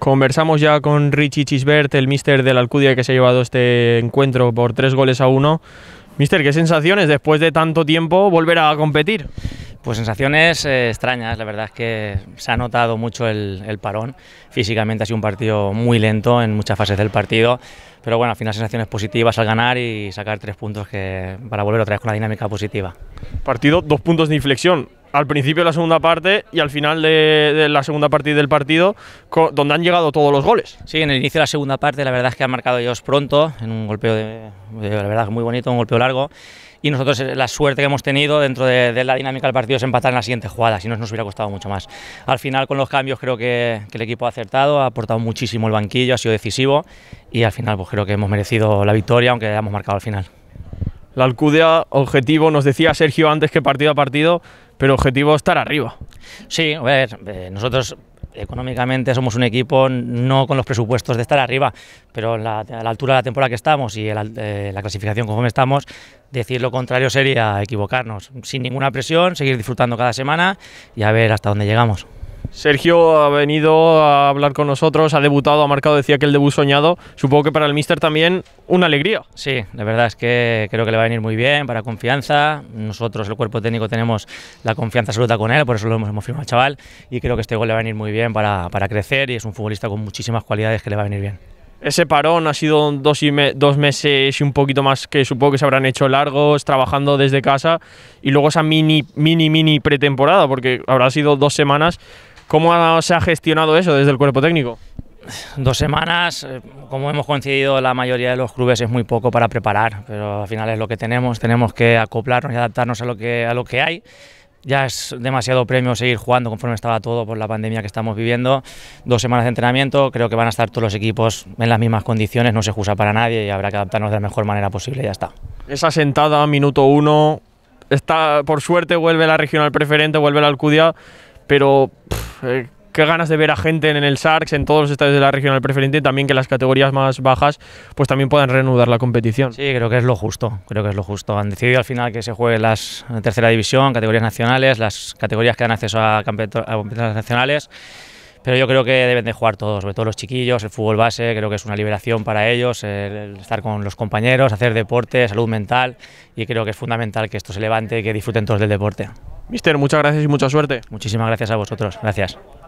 Conversamos ya con Richie Chisbert, el mister del Alcudia que se ha llevado este encuentro por tres goles a uno. Mister, ¿qué sensaciones después de tanto tiempo volver a competir? Pues sensaciones eh, extrañas, la verdad es que se ha notado mucho el, parón. Físicamente ha sido un partido muy lento en muchas fases del partido, pero bueno, al final sensaciones positivas al ganar y sacar tres puntos que, para volver otra vez con una dinámica positiva. Partido, dos puntos de inflexión al principio de la segunda parte y al final de, la segunda parte del partido, donde han llegado todos los goles. Sí, en el inicio de la segunda parte, la verdad es que han marcado ellos pronto, en un golpeo de, la verdad muy bonito, un golpeo largo. Y nosotros eh, la suerte que hemos tenido dentro de, la dinámica del partido es empatar en la siguiente jugada, si no nos hubiera costado mucho más. Al final con los cambios creo que, que, el equipo ha acertado, ha aportado muchísimo el banquillo, ha sido decisivo y al final pues creo que hemos merecido la victoria aunque hayamos marcado al final la Alcudia, objetivo, nos decía Sergio antes que partido a partido, pero objetivo estar arriba. Sí, a ver, eh, nosotros económicamente somos un equipo no con los presupuestos de estar arriba, pero a la altura de la temporada que estamos y eh, la clasificación conforme estamos, decir lo contrario sería equivocarnos. Sin ninguna presión, seguir disfrutando cada semana y a ver hasta dónde llegamos. Sergio ha venido a hablar con nosotros, ha debutado, ha marcado, decía que el debut soñado. Supongo que para el míster también una alegría. Sí, la verdad es que creo que le va a venir muy bien para confianza. Nosotros, el cuerpo técnico, tenemos la confianza absoluta con él, por eso lo hemos, firmado chaval. Y creo que este gol le va a venir muy bien para, crecer y es un futbolista con muchísimas cualidades que le va a venir bien. Ese parón ha sido dos, dos meses y un poquito más que supongo que se habrán hecho largos, trabajando desde casa y luego esa mini, mini, mini pretemporada, porque habrá sido dos semanas ¿Cómo se ha gestionado eso desde el cuerpo técnico? Dos semanas, eh, como hemos coincidido la mayoría de los clubes, es muy poco para preparar, pero al final es lo que tenemos, tenemos que acoplarnos y adaptarnos a lo que, a lo que hay ya es demasiado premio seguir jugando conforme estaba todo por la pandemia que estamos viviendo. Dos semanas de entrenamiento, creo que van a estar todos los equipos en las mismas condiciones, no se juzga para nadie y habrá que adaptarnos de la mejor manera posible, ya está. Esa sentada, minuto uno, está, por suerte vuelve la regional preferente, vuelve la Alcudia, pero eh, qué ganas de ver a gente en el Sarks, en todos los estadios de la regional preferente y también que las categorías más bajas pues también puedan reanudar la competición. Sí, creo que es lo justo, creo que es lo justo. Han decidido al final que se juegue las tercera división, categorías nacionales, las categorías que dan acceso a competencias nacionales. Pero yo creo que deben de jugar todos, sobre todo los chiquillos, el fútbol base, creo que es una liberación para ellos, estar con los compañeros, hacer deporte, salud mental y creo que es fundamental que esto se levante y que disfruten todos del deporte. Mister, muchas gracias y mucha suerte. Muchísimas gracias a vosotros. Gracias.